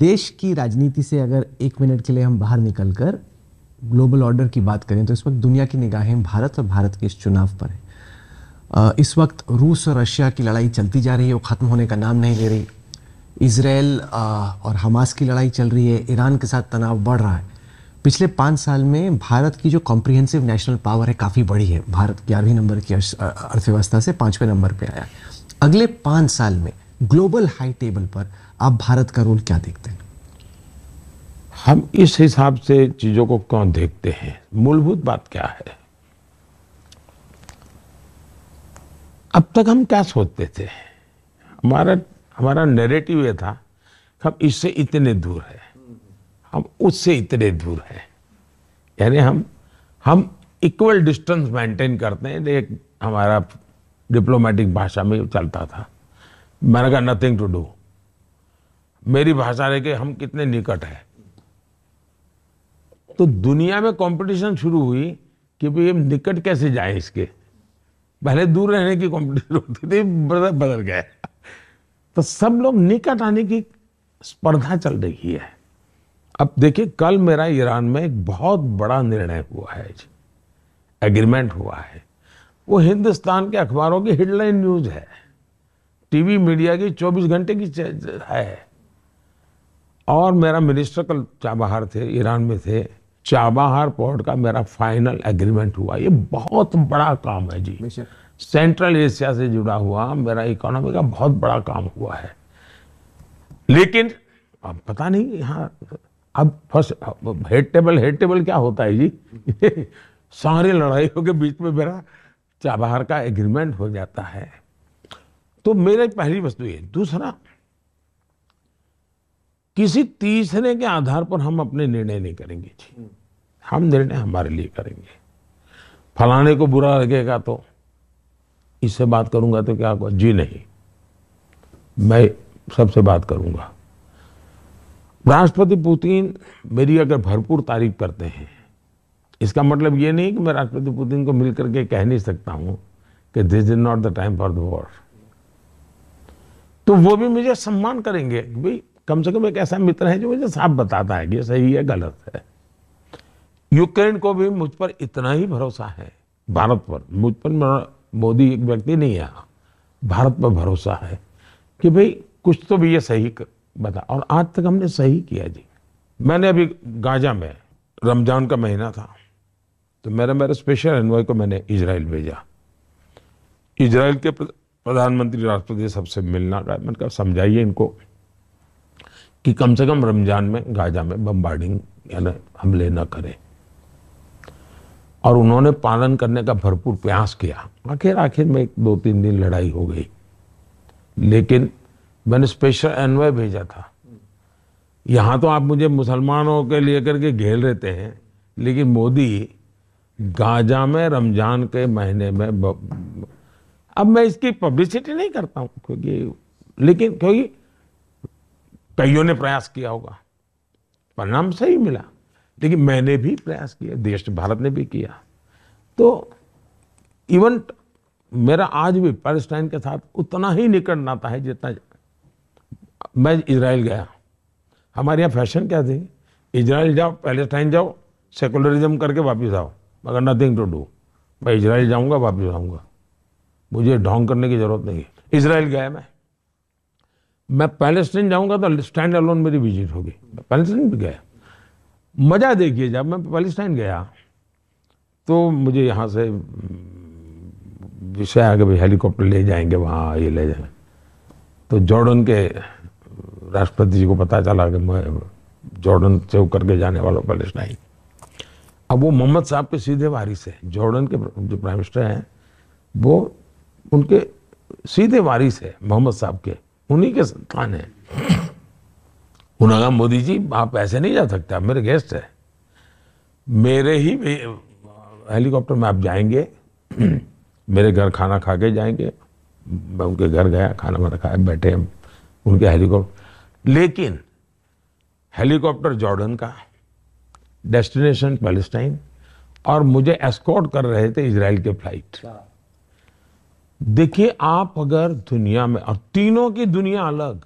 देश की राजनीति से अगर एक मिनट के लिए हम बाहर निकल कर ग्लोबल ऑर्डर की बात करें तो इस वक्त दुनिया की निगाहें भारत और भारत के इस चुनाव पर है इस वक्त रूस और रशिया की लड़ाई चलती जा रही है वो ख़त्म होने का नाम नहीं ले रही इसराइल और हमास की लड़ाई चल रही है ईरान के साथ तनाव बढ़ रहा है पिछले पाँच साल में भारत की जो कॉम्प्रिहेंसिव नेशनल पावर है काफ़ी बड़ी है भारत ग्यारहवीं नंबर की अर्थव्यवस्था से पाँचवें नंबर पर आया अगले पाँच साल में ग्लोबल हाई टेबल पर आप भारत का रोल क्या देखते हैं हम इस हिसाब से चीज़ों को क्यों देखते हैं मूलभूत बात क्या है अब तक हम क्या सोचते थे हमारा हमारा नेरेटिव यह था कि हम इससे इतने दूर हैं हम उससे इतने दूर हैं यानी हम हम इक्वल डिस्टेंस मेंटेन करते हैं एक हमारा डिप्लोमेटिक भाषा में चलता था मैंने कहा नथिंग टू डू मेरी भाषा रहे कि हम कितने निकट हैं तो दुनिया में कंपटीशन शुरू हुई कि भाई हम निकट कैसे जाए इसके पहले दूर रहने की कंपटीशन होती थी बदल बदल गए तो सब लोग निकट आने की स्पर्धा चल रही है अब देखिए कल मेरा ईरान में एक बहुत बड़ा निर्णय हुआ है जी एग्रीमेंट हुआ है वो हिंदुस्तान के अखबारों की हेडलाइन न्यूज़ है टीवी मीडिया की 24 घंटे की है और मेरा मिनिस्टर कल चाबहार थे ईरान में थे चाबहार पोर्ट का मेरा फाइनल एग्रीमेंट हुआ ये बहुत बड़ा काम है जी सेंट्रल एशिया से जुड़ा हुआ मेरा इकोनॉमी का बहुत बड़ा काम हुआ है लेकिन अब पता नहीं यहाँ अब first head table head table क्या होता है जी सारी लड़ाइयों के बीच में मेरा चाबहार का एग्रीमेंट हो जाता है तो मेरा पहली वस्तु ये दूसरा किसी तीसरे के आधार पर हम अपने निर्णय नहीं करेंगे जी हम्म। हम निर्णय हमारे लिए करेंगे फलाने को बुरा लगेगा तो इससे बात करूंगा तो क्या होगा जी नहीं मैं सबसे बात करूंगा राष्ट्रपति पुतिन मेरी अगर भरपूर तारीफ करते हैं इसका मतलब ये नहीं कि मैं राष्ट्रपति पुतिन को मिलकर के कह नहीं सकता हूं कि this is not the time for the war तो वो भी मुझे सम्मान करेंगे भाई कम से कम एक ऐसा मित्र है जो मुझे साफ बताता है कि सही है गलत है यूक्रेन को भी मुझ पर इतना ही भरोसा है भारत पर मुझ पर मोदी एक व्यक्ति नहीं है भारत पर भरोसा है कि भाई कुछ तो भी ये सही कर, बता और आज तक हमने सही किया जी मैंने अभी गाजा में रमजान का महीना था तो मेरा मेरे स्पेशल एनवॉय को मैंने इसराइल भेजा इसराइल के प्रधानमंत्री राष्ट्रपति सबसे मिलना मैंने कहा समझाइए इनको कि कम से कम रमजान में गाजा में बम्बार्डिंग यानी हमले न करें और उन्होंने पालन करने का भरपूर प्रयास किया आखिर आखिर में एक दो तीन दिन लड़ाई हो गई लेकिन मैंने स्पेशल एनवय भेजा था यहां तो आप मुझे मुसलमानों के लिए करके घेर रहते हैं लेकिन मोदी गाजा में रमजान के महीने में अब मैं इसकी पब्लिसिटी नहीं करता हूं क्योंकि लेकिन क्योंकि कईयों ने प्रयास किया होगा परिणाम सही मिला लेकिन मैंने भी प्रयास किया देश भारत ने भी किया तो इवन मेरा आज भी पैलेस्टाइन के साथ उतना ही निकट नाता है जितना मैं इसराइल गया हमारे यहाँ फैशन क्या थी इसराइल जाओ पैलेस्टाइन जाओ सेकुलरिज्म करके वापस आओ मगर नथिंग टू डू मैं इसराइल जाऊँगा वापस आऊँगा मुझे ढोंग करने की ज़रूरत नहीं है इसराइल गया मैं मैं पैलेस्टीन जाऊंगा तो स्टैंड अलोन मेरी विजिट होगी पैलेस्टीन भी गया मज़ा देखिए जब मैं पैलेस्टाइन गया तो मुझे यहाँ से विषय हम्म, आगे भाई हेलीकॉप्टर ले जाएंगे वहाँ ये ले जाएंगे तो जॉर्डन के हम्म, राष्ट्रपति जी को पता चला कि मैं जॉर्डन से होकर के जाने वाला हूँ पैलेस्टाइन अब वो मोहम्मद साहब के सीधे वारिस है जॉर्डन के जो प्राइम मिनिस्टर हैं वो उनके सीधे वारिस है मोहम्मद साहब के उन्हीं के संतान है उन्होंने कहा मोदी जी आप ऐसे नहीं जा सकते आप मेरे गेस्ट हैं मेरे ही हेलीकॉप्टर में आप जाएंगे मेरे घर खाना खा के जाएंगे मैं उनके घर गया खाना वाना खाया बैठे हम उनके हेलीकॉप्टर लेकिन हेलीकॉप्टर जॉर्डन का डेस्टिनेशन पैलेस्टाइन और मुझे एस्कॉर्ट कर रहे थे इसराइल के फ्लाइट देखिए आप अगर दुनिया में और तीनों की दुनिया अलग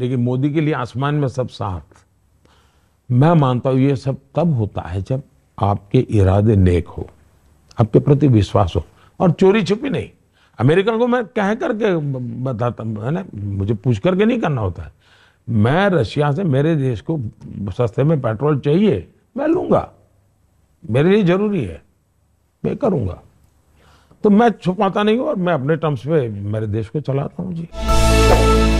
लेकिन मोदी के लिए आसमान में सब साथ मैं मानता हूं ये सब तब होता है जब आपके इरादे नेक हो आपके प्रति विश्वास हो और चोरी छुपी नहीं अमेरिकन को मैं कह करके बताता है ना मुझे पूछ करके नहीं करना होता है मैं रशिया से मेरे देश को सस्ते में पेट्रोल चाहिए मैं लूंगा मेरे लिए ज़रूरी है मैं करूँगा तो मैं छुपाता नहीं हूँ और मैं अपने टर्म्स पे मेरे देश को चलाता हूँ जी